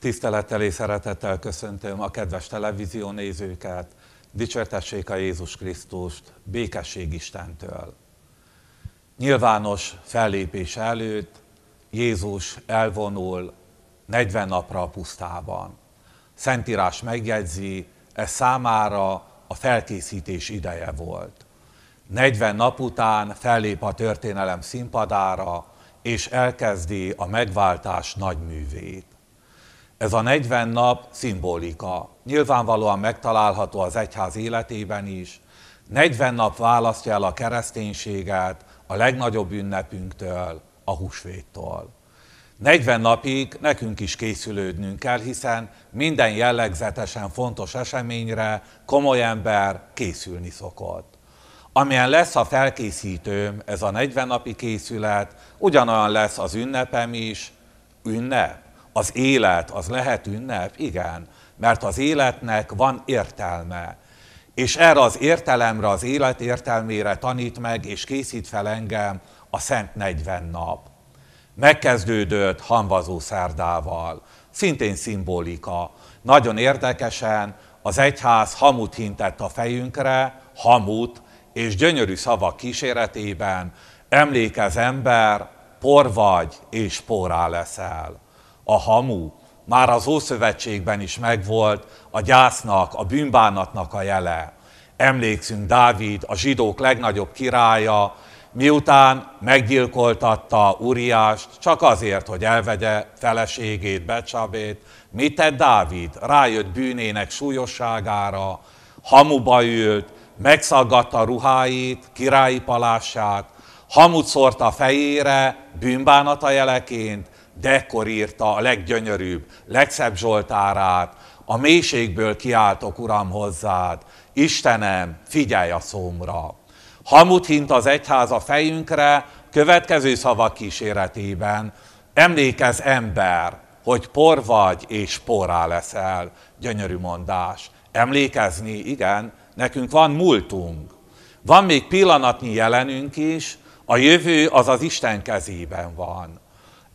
Tisztelettel és szeretettel köszöntöm a kedves televízió nézőket, dicsértessék a Jézus Krisztust, békesség Istentől. Nyilvános fellépés előtt Jézus elvonul 40 napra a pusztában. Szentírás megjegyzi, ez számára a felkészítés ideje volt. 40 nap után fellép a történelem színpadára, és elkezdi a megváltás nagy művét. Ez a 40 nap szimbolika. Nyilvánvalóan megtalálható az egyház életében is. 40 nap választja el a kereszténységet a legnagyobb ünnepünktől, a húsvéttól. 40 napig nekünk is készülődnünk kell, hiszen minden jellegzetesen fontos eseményre komoly ember készülni szokott. Amilyen lesz a felkészítőm, ez a 40 napi készület, ugyanolyan lesz az ünnepem is, ünnep az élet az lehet ünnep? Igen, mert az életnek van értelme. És erre az értelemre, az élet értelmére tanít meg és készít fel engem a Szent 40 nap. Megkezdődött hamvazó szárdával, szintén szimbolika. Nagyon érdekesen az egyház hamut hintett a fejünkre, hamut, és gyönyörű szavak kíséretében emlékez ember, por vagy és porrá leszel a hamu. Már az Ószövetségben is megvolt a gyásznak, a bűnbánatnak a jele. Emlékszünk Dávid, a zsidók legnagyobb királya, miután meggyilkoltatta Uriást, csak azért, hogy elvegye feleségét, Becsabét, mit tett Dávid? Rájött bűnének súlyosságára, hamuba ült, megszaggatta ruháit, királyi palását, hamut szórta a fejére, bűnbánata jeleként, de ekkor írta a leggyönyörűbb, legszebb Zsoltárát, a mélységből kiáltok, Uram, hozzád, Istenem, figyelj a szómra. Hamut hint az egyház a fejünkre, következő szavak kíséretében, emlékez ember, hogy por vagy és porrá leszel, gyönyörű mondás. Emlékezni, igen, nekünk van múltunk. Van még pillanatnyi jelenünk is, a jövő az az Isten kezében van.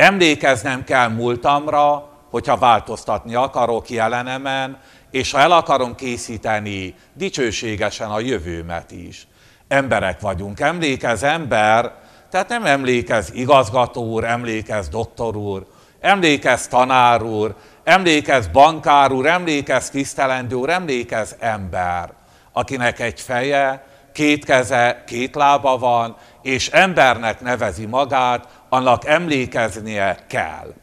Emlékeznem kell múltamra, hogyha változtatni akarok jelenemen, és ha el akarom készíteni dicsőségesen a jövőmet is. Emberek vagyunk, emlékez ember, tehát nem emlékez igazgató úr, emlékez doktor úr, emlékez tanár úr, emlékez bankár úr, emlékez tisztelendő úr, emlékez ember, akinek egy feje két keze, két lába van, és embernek nevezi magát, annak emlékeznie kell.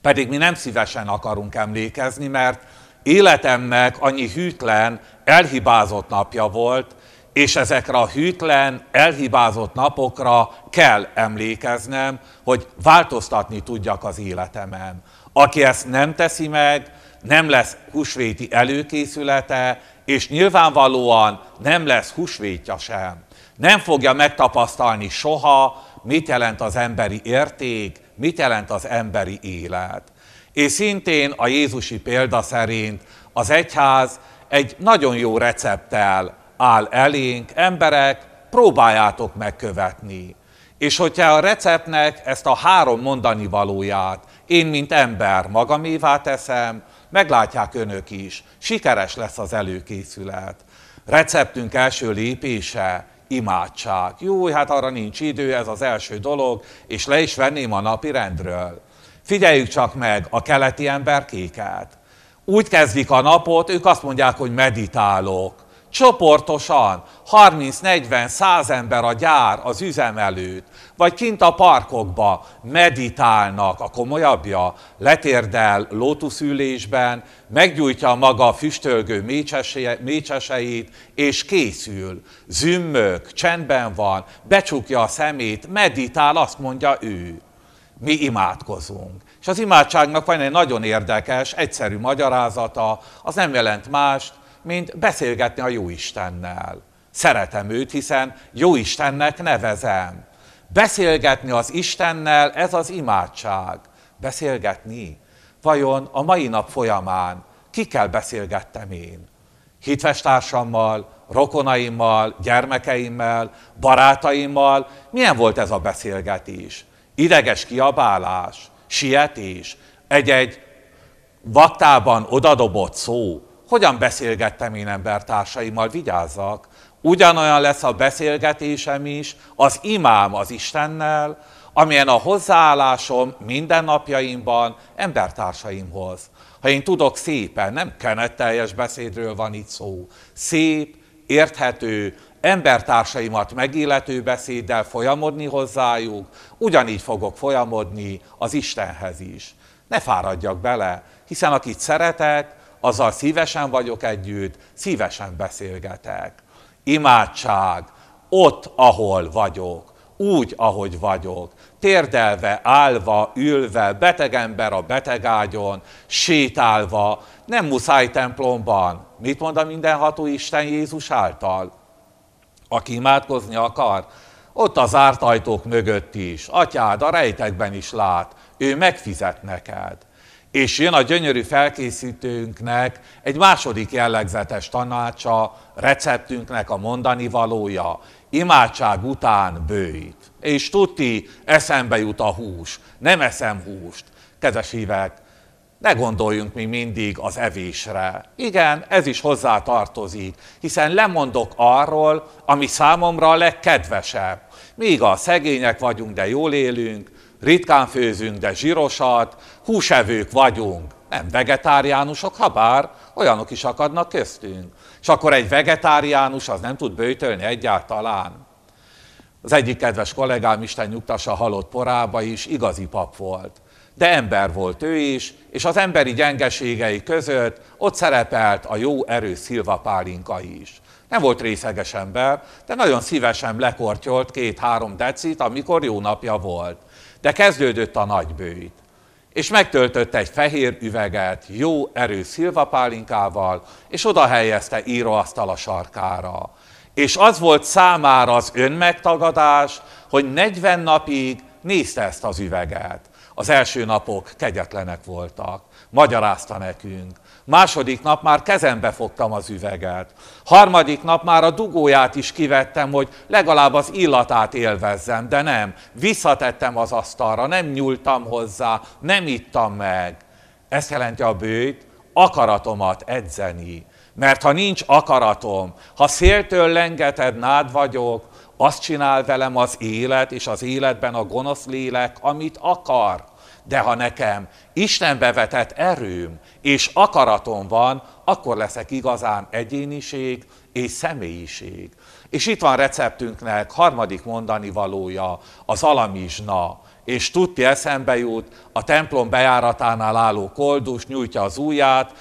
Pedig mi nem szívesen akarunk emlékezni, mert életemnek annyi hűtlen, elhibázott napja volt, és ezekre a hűtlen, elhibázott napokra kell emlékeznem, hogy változtatni tudjak az életemem. Aki ezt nem teszi meg, nem lesz husvéti előkészülete, és nyilvánvalóan nem lesz husvétja sem. Nem fogja megtapasztalni soha, mit jelent az emberi érték, mit jelent az emberi élet. És szintén a Jézusi példa szerint az egyház egy nagyon jó recepttel áll elénk, emberek, próbáljátok megkövetni. És hogyha a receptnek ezt a három mondani valóját én, mint ember magamévá teszem, meglátják önök is, sikeres lesz az előkészület. Receptünk első lépése imádság. Jó, hát arra nincs idő, ez az első dolog, és le is venném a napi rendről. Figyeljük csak meg a keleti emberkéket. Úgy kezdik a napot, ők azt mondják, hogy meditálok csoportosan 30-40-100 ember a gyár, az üzem előtt, vagy kint a parkokba meditálnak, a komolyabbja letérdel lótuszülésben, meggyújtja maga a füstölgő mécseseit, és készül. Zümmög, csendben van, becsukja a szemét, meditál, azt mondja ő. Mi imádkozunk. És az imádságnak van egy nagyon érdekes, egyszerű magyarázata, az nem jelent mást, mint beszélgetni a Jóistennel. Szeretem őt, hiszen Jóistennek nevezem. Beszélgetni az Istennel, ez az imádság. Beszélgetni. Vajon a mai nap folyamán kikkel beszélgettem én? Hitvestársammal, rokonaimmal, gyermekeimmel, barátaimmal? Milyen volt ez a beszélgetés? Ideges kiabálás, sietés, egy-egy vaktában odadobott szó, hogyan beszélgettem én embertársaimmal, vigyázzak. Ugyanolyan lesz a beszélgetésem is, az imám az Istennel, amilyen a hozzáállásom mindennapjaimban embertársaimhoz. Ha én tudok szépen, nem kenetteljes beszédről van itt szó, szép, érthető, embertársaimat megillető beszéddel folyamodni hozzájuk, ugyanígy fogok folyamodni az Istenhez is. Ne fáradjak bele, hiszen akit szeretek, azzal szívesen vagyok együtt, szívesen beszélgetek. Imádság, ott, ahol vagyok, úgy, ahogy vagyok, térdelve, állva, ülve, beteg ember a betegágyon, sétálva, nem muszáj templomban. Mit mond a mindenható Isten Jézus által? Aki imádkozni akar, ott az árt ajtók mögött is, atyád a rejtekben is lát, ő megfizet neked. És jön a gyönyörű felkészítőnknek egy második jellegzetes tanácsa, receptünknek a mondani valója, imádság után bőjt. És tuti, eszembe jut a hús, nem eszem húst. Kedves hívek, ne gondoljunk mi mindig az evésre. Igen, ez is hozzá tartozik, hiszen lemondok arról, ami számomra a legkedvesebb. Míg a szegények vagyunk, de jól élünk, ritkán főzünk, de zsírosat, húsevők vagyunk, nem vegetáriánusok, ha bár olyanok is akadnak köztünk. És akkor egy vegetáriánus az nem tud bőtölni egyáltalán. Az egyik kedves kollégám, Isten nyugtassa, halott porába is, igazi pap volt de ember volt ő is, és az emberi gyengeségei között ott szerepelt a jó erő Szilva Pálinka is. Nem volt részeges ember, de nagyon szívesen lekortyolt két-három decit, amikor jó napja volt. De kezdődött a nagybőjt. És megtöltött egy fehér üveget jó erő szilvapálinkával, és oda helyezte íróasztal a sarkára. És az volt számára az önmegtagadás, hogy 40 napig nézte ezt az üveget. Az első napok kegyetlenek voltak. Magyarázta nekünk. Második nap már kezembe fogtam az üveget. Harmadik nap már a dugóját is kivettem, hogy legalább az illatát élvezzem, de nem. Visszatettem az asztalra, nem nyúltam hozzá, nem ittam meg. Ezt jelenti a bőjt, akaratomat edzeni. Mert ha nincs akaratom, ha széltől lengeted nád vagyok, azt csinál velem az élet, és az életben a gonosz lélek, amit akar. De ha nekem Isten bevetett erőm és akaratom van, akkor leszek igazán egyéniség és személyiség. És itt van receptünknek harmadik mondani valója, az alamizsna. És tudti eszembe jut, a templom bejáratánál álló koldus nyújtja az ujját,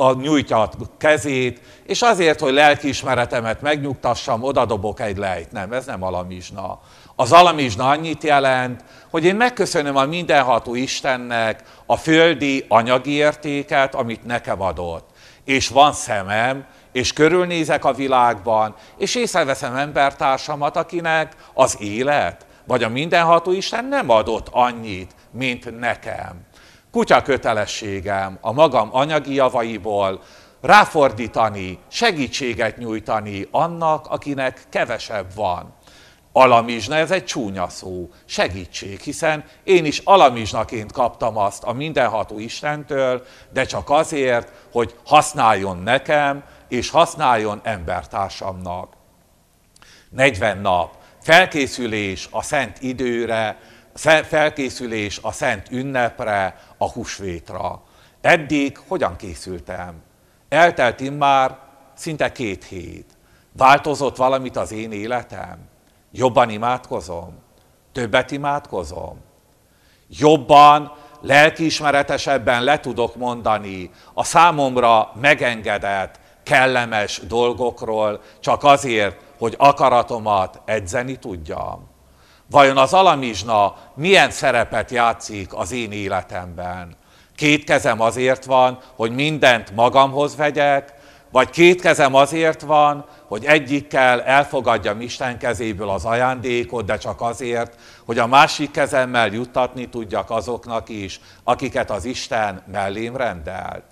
a, nyújtja a kezét, és azért, hogy lelkiismeretemet megnyugtassam, odadobok egy lejt. Nem, ez nem alamizsna. Az alamizsna annyit jelent, hogy én megköszönöm a mindenható Istennek a földi anyagi értéket, amit nekem adott. És van szemem, és körülnézek a világban, és észreveszem embertársamat, akinek az élet, vagy a mindenható Isten nem adott annyit, mint nekem kutya kötelességem a magam anyagi javaiból ráfordítani, segítséget nyújtani annak, akinek kevesebb van. Alamizsna, ez egy csúnya szó, segítség, hiszen én is alamizsnaként kaptam azt a mindenható Istentől, de csak azért, hogy használjon nekem, és használjon embertársamnak. 40 nap, felkészülés a szent időre, felkészülés a szent ünnepre, a húsvétra. Eddig hogyan készültem? Eltelt immár szinte két hét. Változott valamit az én életem? Jobban imádkozom? Többet imádkozom? Jobban, lelkiismeretesebben le tudok mondani a számomra megengedett, kellemes dolgokról, csak azért, hogy akaratomat edzeni tudjam? Vajon az alamizsna milyen szerepet játszik az én életemben? Két kezem azért van, hogy mindent magamhoz vegyek, vagy két kezem azért van, hogy egyikkel elfogadjam Isten kezéből az ajándékot, de csak azért, hogy a másik kezemmel juttatni tudjak azoknak is, akiket az Isten mellém rendelt.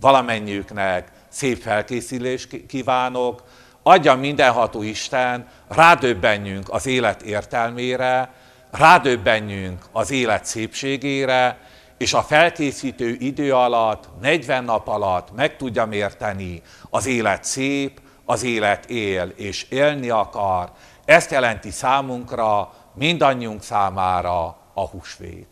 Valamennyiüknek szép felkészülést kívánok, adja mindenható Isten, rádöbbenjünk az élet értelmére, rádöbbenjünk az élet szépségére, és a felkészítő idő alatt, 40 nap alatt meg tudja érteni, az élet szép, az élet él és élni akar. Ezt jelenti számunkra, mindannyiunk számára a húsvét.